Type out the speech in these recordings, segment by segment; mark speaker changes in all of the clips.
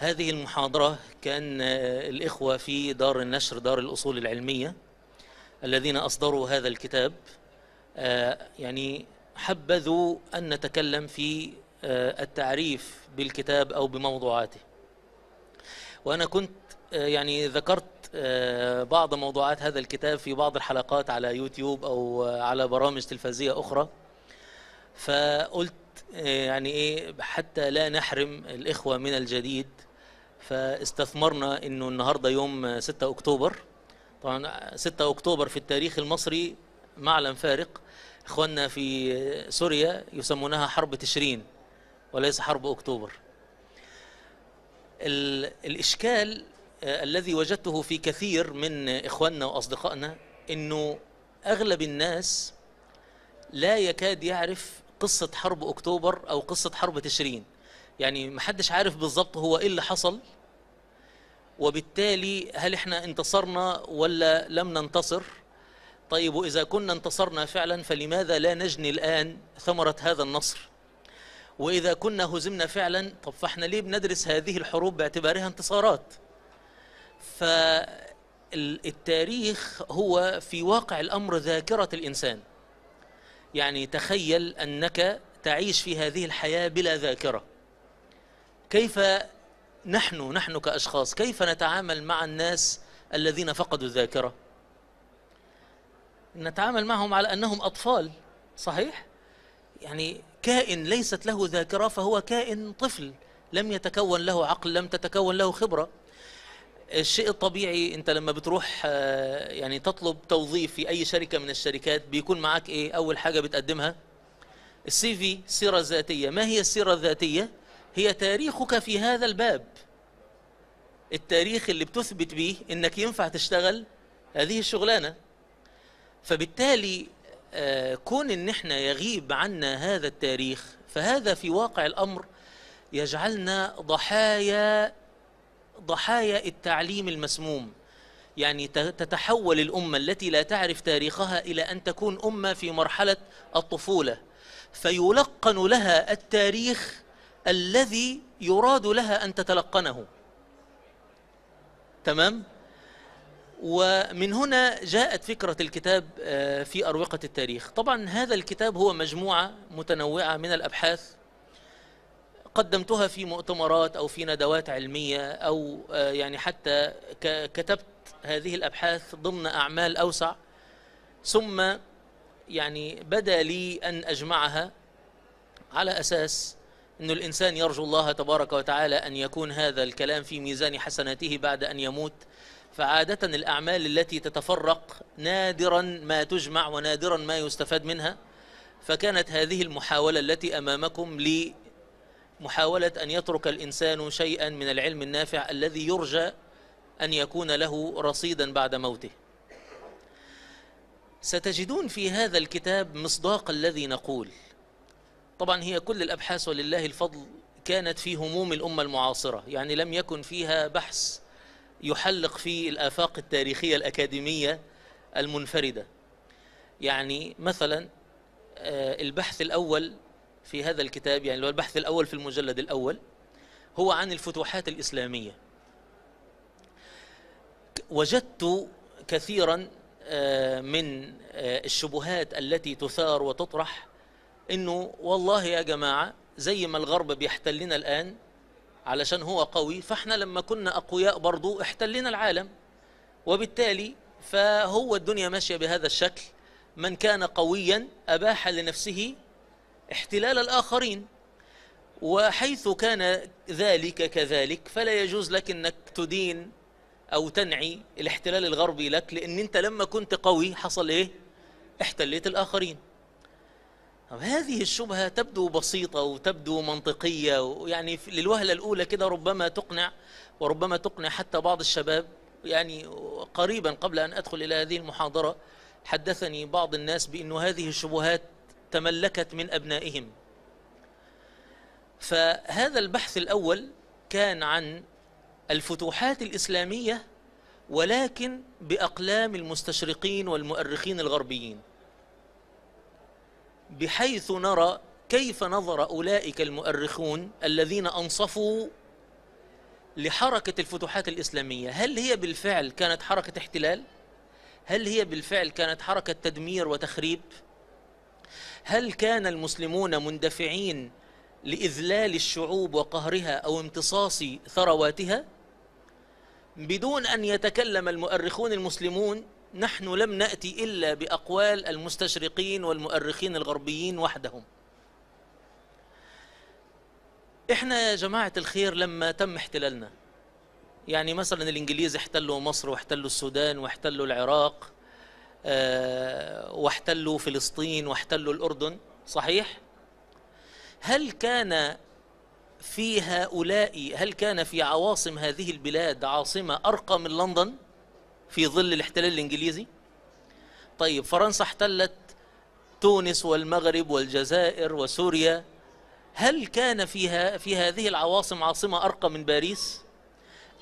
Speaker 1: هذه المحاضرة كان آه، الإخوة في دار النشر دار الأصول العلمية الذين أصدروا هذا الكتاب آه، يعني حبذوا أن نتكلم في آه، التعريف بالكتاب أو بموضوعاته وأنا كنت يعني ذكرت بعض موضوعات هذا الكتاب في بعض الحلقات على يوتيوب أو على برامج تلفزية أخرى فقلت يعني إيه حتى لا نحرم الإخوة من الجديد فاستثمرنا انه النهارده يوم 6 اكتوبر طبعا 6 اكتوبر في التاريخ المصري معلم فارق اخواننا في سوريا يسمونها حرب تشرين وليس حرب اكتوبر الاشكال آه، الذي وجدته في كثير من اخواننا واصدقائنا انه اغلب الناس لا يكاد يعرف قصه حرب اكتوبر او قصه حرب تشرين يعني محدش عارف بالظبط هو ايه اللي حصل وبالتالي هل احنا انتصرنا ولا لم ننتصر طيب واذا كنا انتصرنا فعلا فلماذا لا نجني الان ثمره هذا النصر واذا كنا هزمنا فعلا طب فاحنا ليه بندرس هذه الحروب باعتبارها انتصارات فالتاريخ هو في واقع الامر ذاكره الانسان يعني تخيل انك تعيش في هذه الحياه بلا ذاكره كيف نحن نحن كأشخاص كيف نتعامل مع الناس الذين فقدوا الذاكرة نتعامل معهم على أنهم أطفال صحيح يعني كائن ليست له ذاكرة فهو كائن طفل لم يتكون له عقل لم تتكون له خبرة الشيء الطبيعي انت لما بتروح آه، يعني تطلب توظيف في اي شركه من الشركات بيكون معاك ايه اول حاجه بتقدمها السي في السيره الذاتيه ما هي السيره الذاتيه هي تاريخك في هذا الباب التاريخ اللي بتثبت بيه انك ينفع تشتغل هذه الشغلانه فبالتالي آه، كون ان احنا يغيب عنا هذا التاريخ فهذا في واقع الامر يجعلنا ضحايا ضحايا التعليم المسموم يعني تتحول الامه التي لا تعرف تاريخها الى ان تكون امه في مرحله الطفوله فيلقن لها التاريخ الذي يراد لها أن تتلقنه تمام؟ ومن هنا جاءت فكرة الكتاب آه، في أروقة التاريخ طبعا هذا الكتاب هو مجموعة متنوعة من الأبحاث قدمتها في مؤتمرات أو في ندوات علمية أو آه، يعني حتى كتبت هذه الأبحاث ضمن أعمال أوسع ثم يعني بدا لي أن أجمعها على أساس أن الإنسان يرجو الله تبارك وتعالى أن يكون هذا الكلام في ميزان حسناته بعد أن يموت فعادة الأعمال التي تتفرق نادرا ما تجمع ونادرا ما يستفاد منها فكانت هذه المحاولة التي أمامكم لمحاولة أن يترك الإنسان شيئا من العلم النافع الذي يرجى أن يكون له رصيدا بعد موته ستجدون في هذا الكتاب مصداق الذي نقول طبعا هي كل الأبحاث ولله الفضل كانت في هموم الأمة المعاصرة يعني لم يكن فيها بحث يحلق في الآفاق التاريخية الأكاديمية المنفردة يعني مثلا آه، البحث الأول في هذا الكتاب يعني البحث الأول في المجلد الأول هو عن الفتوحات الإسلامية وجدت كثيرا آه، من آه، الشبهات التي تثار وتطرح انه والله يا جماعه زي ما الغرب بيحتلنا الان علشان هو قوي فاحنا لما كنا اقوياء برضو احتلنا العالم وبالتالي فهو الدنيا ماشيه بهذا الشكل من كان قويا اباح لنفسه احتلال الاخرين وحيث كان ذلك كذلك فلا يجوز لك انك تدين او تنعي الاحتلال الغربي لك لان انت لما كنت قوي حصل ايه احتليت الاخرين هذه الشبهة تبدو بسيطة وتبدو منطقية ويعني للوهلة الأولى كده ربما تقنع وربما تقنع حتى بعض الشباب يعني قريبا قبل أن أدخل إلى هذه المحاضرة حدثني بعض الناس بأن هذه الشبهات تملكت من أبنائهم فهذا البحث الأول كان عن الفتوحات الإسلامية ولكن بأقلام المستشرقين والمؤرخين الغربيين بحيث نرى كيف نظر أولئك المؤرخون الذين أنصفوا لحركة الفتوحات الإسلامية هل هي بالفعل كانت حركة احتلال؟ هل هي بالفعل كانت حركة تدمير وتخريب؟ هل كان المسلمون مندفعين لإذلال الشعوب وقهرها أو امتصاص ثرواتها؟ بدون أن يتكلم المؤرخون المسلمون نحن لم ناتي الا باقوال المستشرقين والمؤرخين الغربيين وحدهم احنا يا جماعه الخير لما تم احتلالنا يعني مثلا الانجليز احتلوا مصر واحتلوا السودان واحتلوا العراق آه، واحتلوا فلسطين واحتلوا الاردن صحيح هل كان في هؤلاء هل كان في عواصم هذه البلاد عاصمه ارقى من لندن في ظل الاحتلال الانجليزي طيب فرنسا احتلت تونس والمغرب والجزائر وسوريا هل كان فيها في هذه العواصم عاصمه ارقى من باريس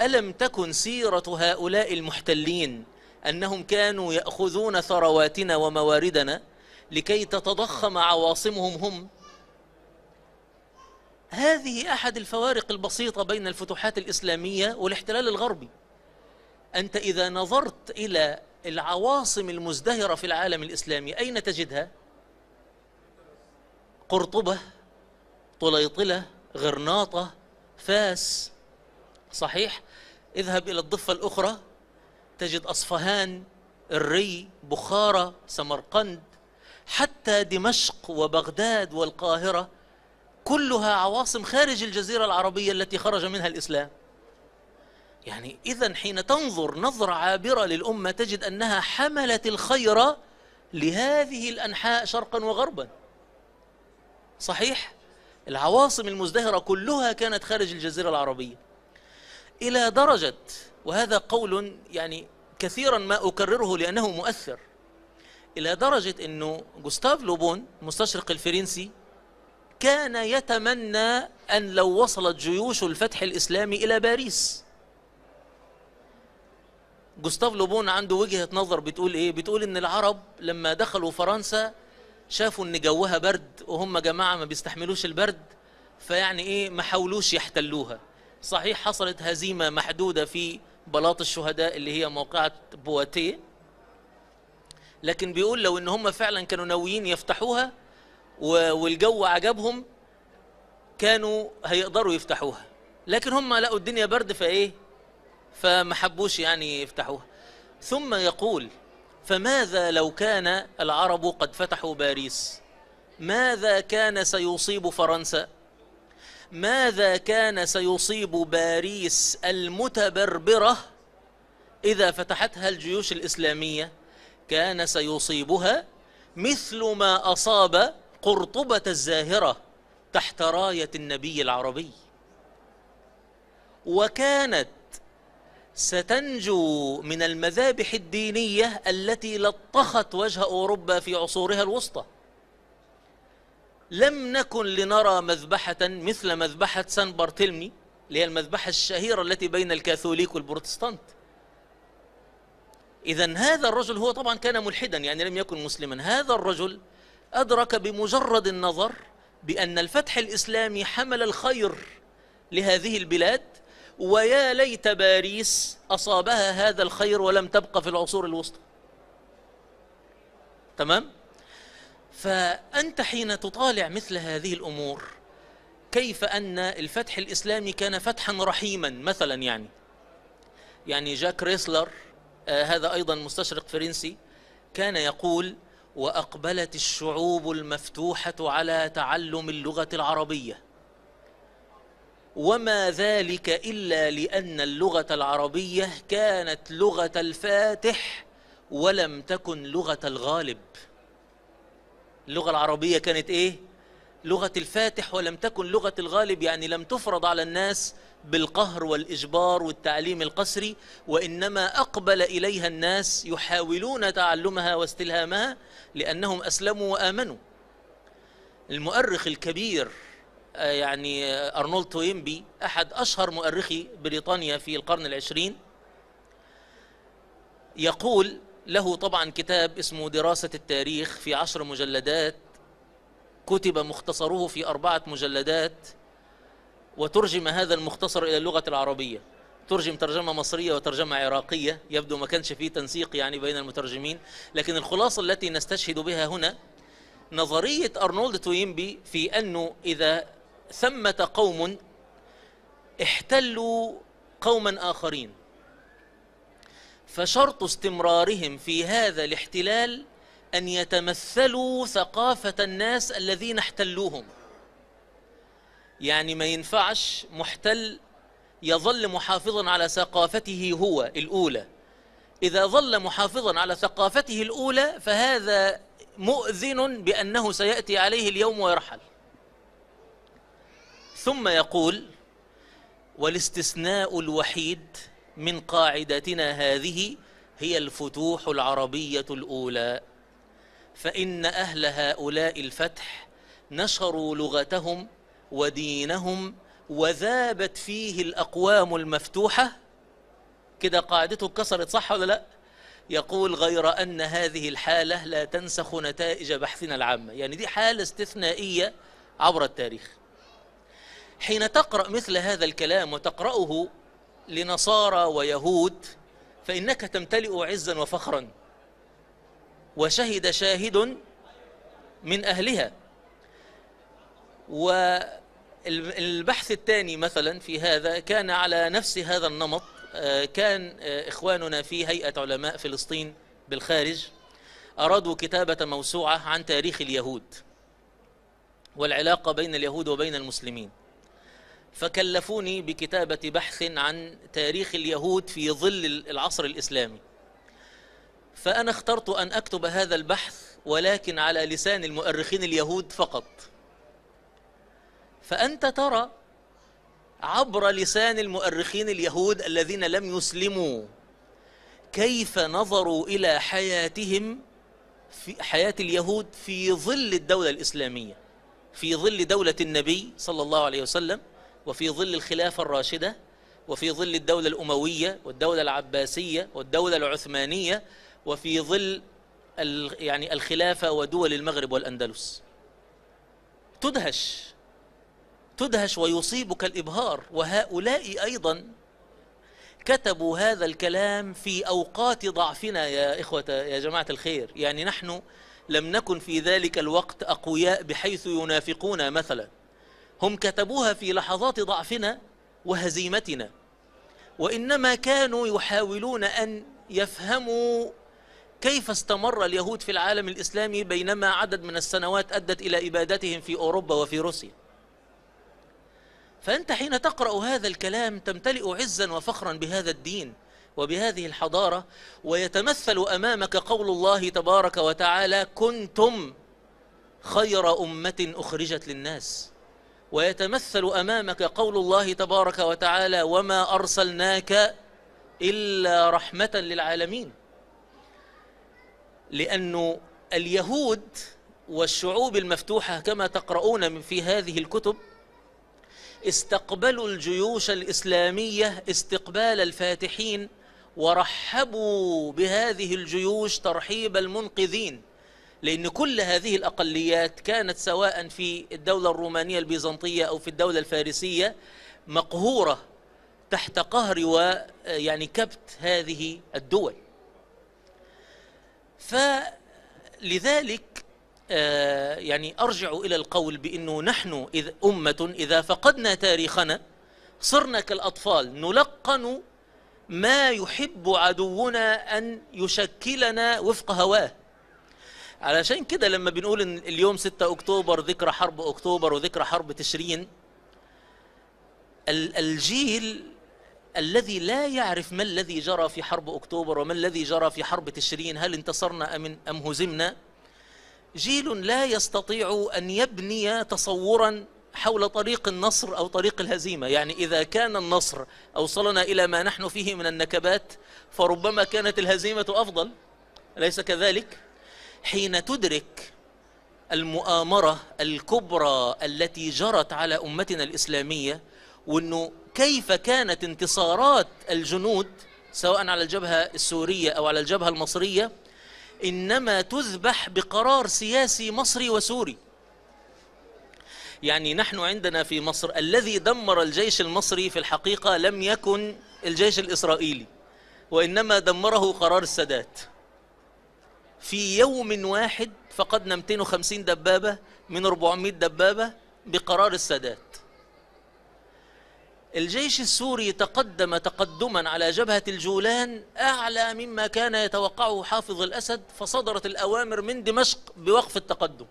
Speaker 1: الم تكن سيره هؤلاء المحتلين انهم كانوا ياخذون ثرواتنا ومواردنا لكي تتضخم عواصمهم هم هذه احد الفوارق البسيطه بين الفتوحات الاسلاميه والاحتلال الغربي أنت إذا نظرت إلى العواصم المزدهرة في العالم الإسلامي أين تجدها؟ قرطبة طليطلة غرناطة فاس صحيح؟ اذهب إلى الضفة الأخرى تجد أصفهان الري بخارى سمرقند حتى دمشق وبغداد والقاهرة كلها عواصم خارج الجزيرة العربية التي خرج منها الإسلام يعني إذا حين تنظر نظرة عابرة للأمة تجد أنها حملت الخير لهذه الأنحاء شرقا وغربا صحيح؟ العواصم المزدهرة كلها كانت خارج الجزيرة العربية إلى درجة وهذا قول يعني كثيرا ما أكرره لأنه مؤثر إلى درجة أنه جوستاف لوبون المستشرق الفرنسي كان يتمنى أن لو وصلت جيوش الفتح الإسلامي إلى باريس جوستاف لوبون عنده وجهه نظر بتقول ايه بتقول ان العرب لما دخلوا فرنسا شافوا ان جوها برد وهم جماعه ما بيستحملوش البرد فيعني ايه ما حاولوش يحتلوها صحيح حصلت هزيمه محدوده في بلاط الشهداء اللي هي موقعة بواتيه لكن بيقول لو ان هم فعلا كانوا ناويين يفتحوها والجو عجبهم كانوا هيقدروا يفتحوها لكن هم لقوا الدنيا برد فايه فما حبوش يعني يفتحوها ثم يقول فماذا لو كان العرب قد فتحوا باريس ماذا كان سيصيب فرنسا ماذا كان سيصيب باريس المتبربره اذا فتحتها الجيوش الاسلاميه كان سيصيبها مثل ما اصاب قرطبه الزاهره تحت رايه النبي العربي وكانت ستنجو من المذابح الدينية التي لطخت وجه أوروبا في عصورها الوسطى لم نكن لنرى مذبحة مثل مذبحة سان بارتلمي اللي هي المذبحة الشهيرة التي بين الكاثوليك والبروتستانت إذا هذا الرجل هو طبعا كان ملحدا يعني لم يكن مسلما هذا الرجل أدرك بمجرد النظر بأن الفتح الإسلامي حمل الخير لهذه البلاد ويا ليت باريس أصابها هذا الخير ولم تبقى في العصور الوسطى تمام؟ فأنت حين تطالع مثل هذه الأمور كيف أن الفتح الإسلامي كان فتحا رحيما مثلا يعني يعني جاك ريسلر آه هذا أيضا مستشرق فرنسي كان يقول وأقبلت الشعوب المفتوحة على تعلم اللغة العربية وما ذلك إلا لأن اللغة العربية كانت لغة الفاتح ولم تكن لغة الغالب اللغة العربية كانت إيه؟ لغة الفاتح ولم تكن لغة الغالب يعني لم تفرض على الناس بالقهر والإجبار والتعليم القسري وإنما أقبل إليها الناس يحاولون تعلمها واستلهامها لأنهم أسلموا وآمنوا المؤرخ الكبير آه، يعني آه، أرنولد تويمبي أحد أشهر مؤرخي بريطانيا في القرن العشرين يقول له طبعا كتاب اسمه دراسة التاريخ في عشر مجلدات كتب مختصره في أربعة مجلدات وترجم هذا المختصر إلى اللغة العربية ترجم ترجمة مصرية وترجمة عراقية يبدو ما كانش فيه تنسيق يعني بين المترجمين لكن الخلاصة التي نستشهد بها هنا نظرية أرنولد تويمبي في أنه إذا ثمة قوم احتلوا قوما آخرين فشرط استمرارهم في هذا الاحتلال أن يتمثلوا ثقافة الناس الذين احتلوهم يعني ما ينفعش محتل يظل محافظا على ثقافته هو الأولى إذا ظل محافظا على ثقافته الأولى فهذا مؤذن بأنه سيأتي عليه اليوم ويرحل ثم يقول والاستثناء الوحيد من قاعدتنا هذه هي الفتوح العربية الأولى فإن أهل هؤلاء الفتح نشروا لغتهم ودينهم وذابت فيه الأقوام المفتوحة كده قاعدته اتكسرت صح ولا لا يقول غير أن هذه الحالة لا تنسخ نتائج بحثنا العامة يعني دي حالة استثنائية عبر التاريخ حين تقرأ مثل هذا الكلام وتقرأه لنصارى ويهود فإنك تمتلئ عزا وفخرا وشهد شاهد من أهلها والبحث الثاني مثلا في هذا كان على نفس هذا النمط آه، كان آه، إخواننا في هيئة علماء فلسطين بالخارج أرادوا كتابة موسوعة عن تاريخ اليهود والعلاقة بين اليهود وبين المسلمين فكلفوني بكتابة بحث عن تاريخ اليهود في ظل العصر الإسلامي فأنا اخترت أن أكتب هذا البحث ولكن على لسان المؤرخين اليهود فقط فأنت ترى عبر لسان المؤرخين اليهود الذين لم يسلموا كيف نظروا إلى حياتهم في حياة اليهود في ظل الدولة الإسلامية في ظل دولة النبي صلى الله عليه وسلم وفي ظل الخلافة الراشدة وفي ظل الدولة الأموية والدولة العباسية والدولة العثمانية وفي ظل يعني الخلافة ودول المغرب والأندلس تدهش تدهش ويصيبك الإبهار وهؤلاء أيضا كتبوا هذا الكلام في أوقات ضعفنا يا إخوة يا جماعة الخير يعني نحن لم نكن في ذلك الوقت أقوياء بحيث ينافقونا مثلا هم كتبوها في لحظات ضعفنا وهزيمتنا وإنما كانوا يحاولون أن يفهموا كيف استمر اليهود في العالم الإسلامي بينما عدد من السنوات أدت إلى إبادتهم في أوروبا وفي روسيا فأنت حين تقرأ هذا الكلام تمتلئ عزا وفخرا بهذا الدين وبهذه الحضارة ويتمثل أمامك قول الله تبارك وتعالى كنتم خير أمة أخرجت للناس ويتمثل امامك قول الله تبارك وتعالى وما ارسلناك الا رحمه للعالمين لأن اليهود والشعوب المفتوحة كما تقرؤون في هذه الكتب استقبلوا الجيوش الإسلامية استقبال الفاتحين ورحبوا بهذه الجيوش ترحيب المنقذين لأن كل هذه الأقليات كانت سواء في الدولة الرومانية البيزنطية أو في الدولة الفارسية مقهورة تحت قهر ويعني كبت هذه الدول فلذلك آه، يعني أرجع إلى القول بأنه نحن إذ أمة إذا فقدنا تاريخنا صرنا كالأطفال نلقن ما يحب عدونا أن يشكلنا وفق هواه علشان كده لما بنقول ان اليوم 6 اكتوبر ذكرى حرب اكتوبر وذكرى حرب تشرين الجيل الذي لا يعرف ما الذي جرى في حرب اكتوبر وما الذي جرى في حرب تشرين هل انتصرنا ام ام هزمنا جيل لا يستطيع ان يبني تصورا حول طريق النصر او طريق الهزيمه، يعني اذا كان النصر اوصلنا الى ما نحن فيه من النكبات فربما كانت الهزيمه افضل، اليس كذلك؟ حين تدرك المؤامره الكبرى التي جرت على امتنا الاسلاميه وانه كيف كانت انتصارات الجنود سواء على الجبهه السوريه او على الجبهه المصريه انما تذبح بقرار سياسي مصري وسوري يعني نحن عندنا في مصر الذي دمر الجيش المصري في الحقيقه لم يكن الجيش الاسرائيلي وانما دمره قرار السادات في يوم واحد فقدنا 250 دبابة من 400 دبابة بقرار السادات الجيش السوري تقدم تقدما على جبهة الجولان أعلى مما كان يتوقعه حافظ الأسد فصدرت الأوامر من دمشق بوقف التقدم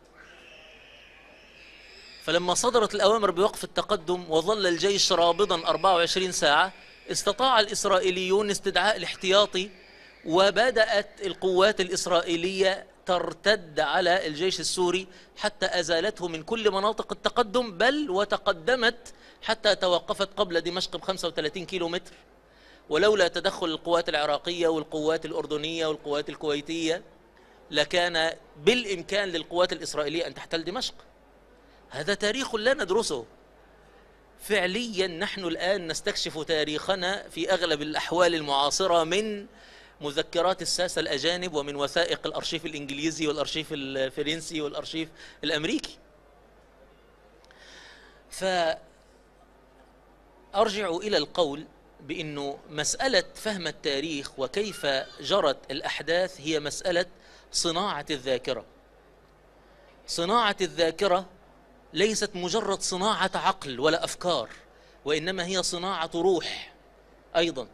Speaker 1: فلما صدرت الأوامر بوقف التقدم وظل الجيش رابضا 24 ساعة استطاع الإسرائيليون استدعاء الاحتياطي وبدأت القوات الإسرائيلية ترتد على الجيش السوري حتى أزالته من كل مناطق التقدم بل وتقدمت حتى توقفت قبل دمشق ب 35 كيلو متر ولولا تدخل القوات العراقية والقوات الأردنية والقوات الكويتية لكان بالإمكان للقوات الإسرائيلية أن تحتل دمشق هذا تاريخ لا ندرسه فعليا نحن الآن نستكشف تاريخنا في أغلب الأحوال المعاصرة من مذكرات الساسة الأجانب ومن وثائق الأرشيف الإنجليزي والأرشيف الفرنسي والأرشيف الأمريكي فأرجع إلى القول بأنه مسألة فهم التاريخ وكيف جرت الأحداث هي مسألة صناعة الذاكرة صناعة الذاكرة ليست مجرد صناعة عقل ولا أفكار وإنما هي صناعة روح أيضا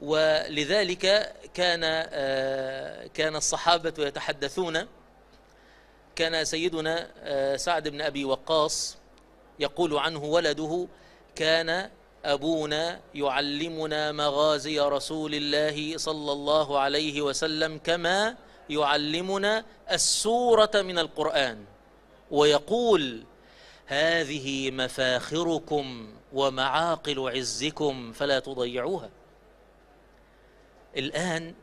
Speaker 1: ولذلك كان آه، كان الصحابة يتحدثون كان سيدنا آه، سعد بن أبي وقاص يقول عنه ولده كان أبونا يعلمنا مغازي رسول الله صلى الله عليه وسلم كما يعلمنا السورة من القرآن ويقول هذه مفاخركم ومعاقل عزكم فلا تضيعوها الآن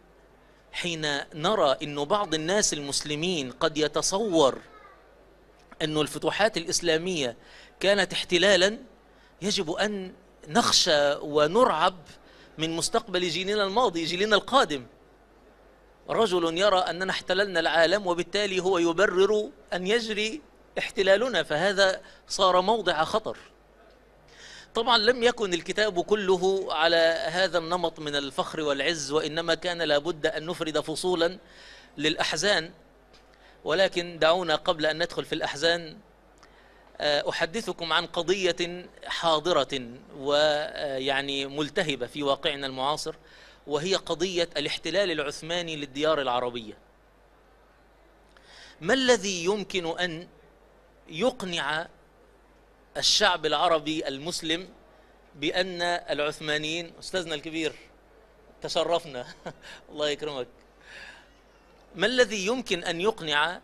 Speaker 1: حين نرى أن بعض الناس المسلمين قد يتصور أن الفتوحات الإسلامية كانت احتلالا يجب أن نخشى ونرعب من مستقبل جيلنا الماضي جيلنا القادم رجل يرى أننا احتللنا العالم وبالتالي هو يبرر أن يجري احتلالنا فهذا صار موضع خطر طبعا لم يكن الكتاب كله على هذا النمط من الفخر والعز وإنما كان لابد أن نفرد فصولا للأحزان ولكن دعونا قبل أن ندخل في الأحزان آه، أحدثكم عن قضية حاضرة ويعني آه، ملتهبة في واقعنا المعاصر وهي قضية الاحتلال العثماني للديار العربية ما الذي يمكن أن يقنع الشعب العربي المسلم بأن العثمانيين أستاذنا الكبير تشرفنا الله يكرمك ما الذي يمكن أن يقنع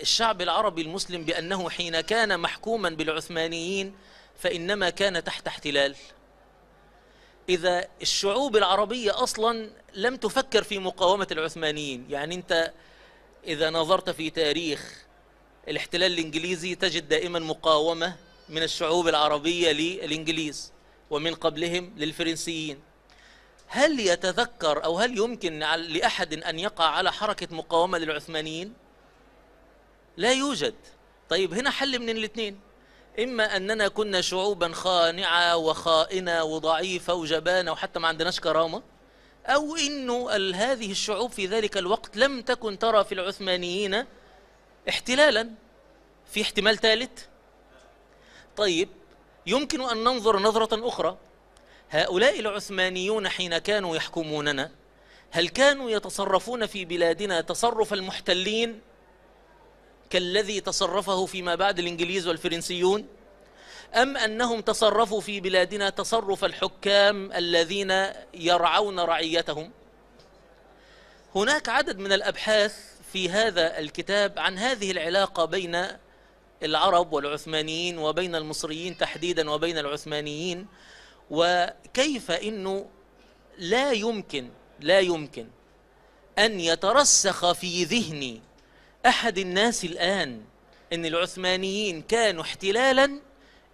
Speaker 1: الشعب العربي المسلم بأنه حين كان محكوما بالعثمانيين فإنما كان تحت احتلال إذا الشعوب العربية أصلا لم تفكر في مقاومة العثمانيين يعني أنت إذا نظرت في تاريخ الاحتلال الإنجليزي تجد دائما مقاومة من الشعوب العربية للإنجليز ومن قبلهم للفرنسيين هل يتذكر أو هل يمكن لأحد أن يقع على حركة مقاومة للعثمانيين؟ لا يوجد طيب هنا حل من الاثنين إما أننا كنا شعوبا خانعة وخائنة وضعيفة وجبانة وحتى ما عندناش كرامة أو إنه هذه الشعوب في ذلك الوقت لم تكن ترى في العثمانيين احتلالا في احتمال ثالث طيب يمكن أن ننظر نظرة أخرى هؤلاء العثمانيون حين كانوا يحكموننا هل كانوا يتصرفون في بلادنا تصرف المحتلين كالذي تصرفه فيما بعد الإنجليز والفرنسيون أم أنهم تصرفوا في بلادنا تصرف الحكام الذين يرعون رعيتهم هناك عدد من الأبحاث في هذا الكتاب عن هذه العلاقة بين العرب والعثمانيين وبين المصريين تحديدا وبين العثمانيين وكيف انه لا يمكن لا يمكن ان يترسخ في ذهن احد الناس الان ان العثمانيين كانوا احتلالا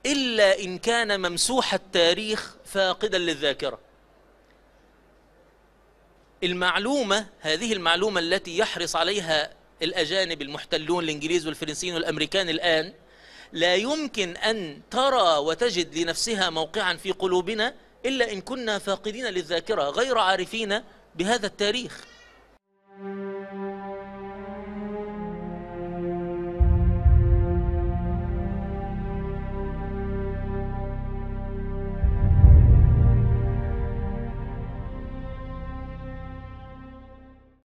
Speaker 1: الا ان كان ممسوح التاريخ فاقدا للذاكره المعلومة هذه المعلومة التي يحرص عليها الأجانب المحتلون الإنجليز والفرنسيين والأمريكان الآن لا يمكن أن ترى وتجد لنفسها موقعا في قلوبنا إلا إن كنا فاقدين للذاكرة غير عارفين بهذا التاريخ